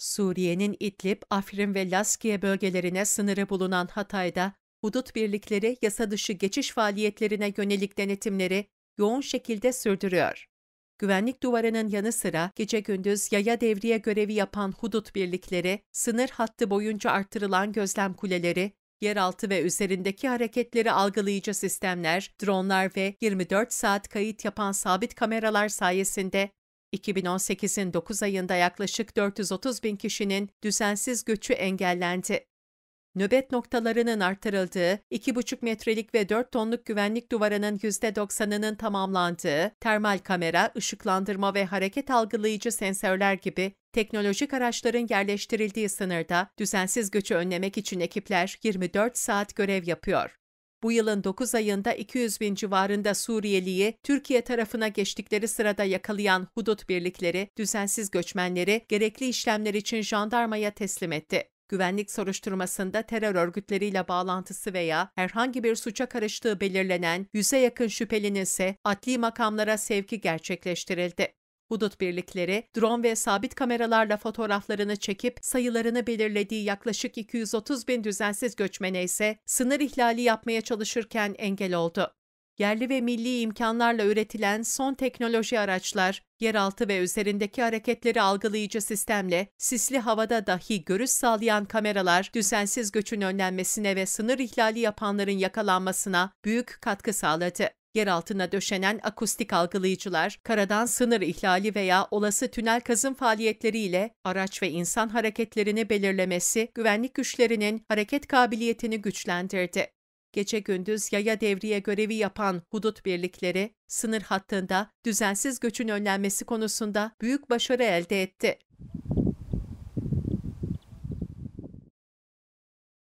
Suriye'nin İdlib, Afrin ve Laskiye bölgelerine sınırı bulunan Hatay'da hudut birlikleri yasa dışı geçiş faaliyetlerine yönelik denetimleri yoğun şekilde sürdürüyor. Güvenlik duvarının yanı sıra gece gündüz yaya devriye görevi yapan hudut birlikleri, sınır hattı boyunca artırılan gözlem kuleleri, yeraltı ve üzerindeki hareketleri algılayıcı sistemler, dronlar ve 24 saat kayıt yapan sabit kameralar sayesinde 2018'in 9 ayında yaklaşık 430 bin kişinin düzensiz göçü engellendi. Nöbet noktalarının artırıldığı, 2,5 metrelik ve 4 tonluk güvenlik duvarının %90'ının tamamlandığı, termal kamera, ışıklandırma ve hareket algılayıcı sensörler gibi teknolojik araçların yerleştirildiği sınırda düzensiz göçü önlemek için ekipler 24 saat görev yapıyor. Bu yılın 9 ayında 200 bin civarında Suriyeliyi Türkiye tarafına geçtikleri sırada yakalayan hudut birlikleri, düzensiz göçmenleri gerekli işlemler için jandarmaya teslim etti. Güvenlik soruşturmasında terör örgütleriyle bağlantısı veya herhangi bir suça karıştığı belirlenen yüze yakın şüphelinin ise adli makamlara sevki gerçekleştirildi. Hudut birlikleri drone ve sabit kameralarla fotoğraflarını çekip sayılarını belirlediği yaklaşık 230 bin düzensiz göçmene ise sınır ihlali yapmaya çalışırken engel oldu. Yerli ve milli imkanlarla üretilen son teknoloji araçlar, yeraltı ve üzerindeki hareketleri algılayıcı sistemle sisli havada dahi görüş sağlayan kameralar düzensiz göçün önlenmesine ve sınır ihlali yapanların yakalanmasına büyük katkı sağladı. Yer altına döşenen akustik algılayıcılar, karadan sınır ihlali veya olası tünel kazım faaliyetleriyle araç ve insan hareketlerini belirlemesi güvenlik güçlerinin hareket kabiliyetini güçlendirdi. Gece gündüz yaya devriye görevi yapan hudut birlikleri sınır hattında düzensiz göçün önlenmesi konusunda büyük başarı elde etti.